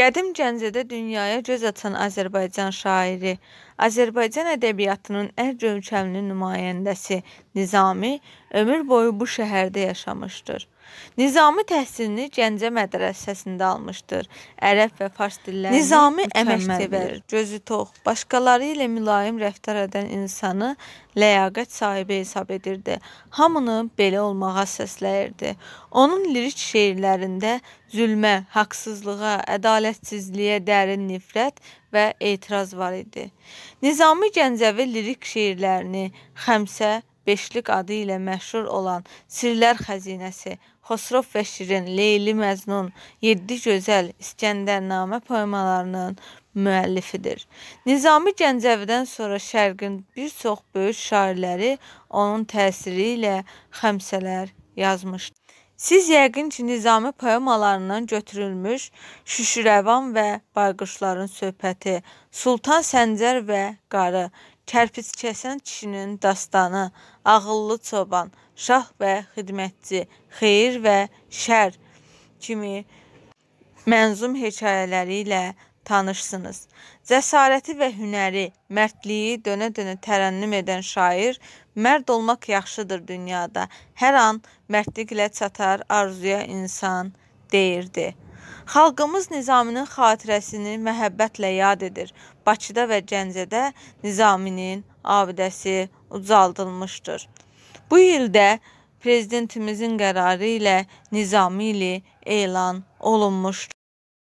Qədim Gəncədə dünyaya göz açan Azərbaycan şairi, Azərbaycan ədəbiyyatının ər cövhərli nümayəndəsi Nizami ömür boyu bu şəhərdə yaşamışdır. Nizami təhsilini Gəncə mədrəsəsində almışdır. Ərəb və fars dillərini Nizami əməksevər, gözü tox, başqaları ilə mülayim rəftar edən insanı ləyaqət sahibi hesab edirdi. Hamını belə olmağa səsləyirdi. Onun lirik şeirlərində zülmə, haqsızlığa, ədalətsizliyə dərin nifrət və etiraz var idi. Nizami Gəncəvi lirik şeirlərini Xəmsə beşlik adı ilə məşhur olan Sirlər Xəzinəsi, Xosrov və Şirin, Leyli Məznun, Yeddi Gözəl, İskəndərnamə poemalarının müəllifidir. Nizami Gəncəvidən sonra Şərqin bir çox böyük şairləri onun təsiri ilə xəmsələr yazmışdır. Siz yəqin ki, Nizami poemalarından götürülmüş Şüşürəvan və Bayquşların söhbəti, Sultan Səncər və Qarı, Kərpic kəsən kişinin dastanı, ağıllı çoban, şah və xidmətçi, xeyir və şər kimi mənzum hekayələri ilə tanışsınız. Cəsarəti və hünəri, mərdliyi dönə-dönə tərənnüm edən şair mərd olmaq yaxşıdır dünyada. Hər an mərdliklə çatar arzuya insan deyirdi. Xalqımız Nizaminin xatirəsini məhəbbətlə yad edir. Bakıda və Gəncədə Nizaminin abidəsi ucaldılmışdır. Bu ildə prezidentimizin qərarı ilə Nizami ili elan olunmuşdur.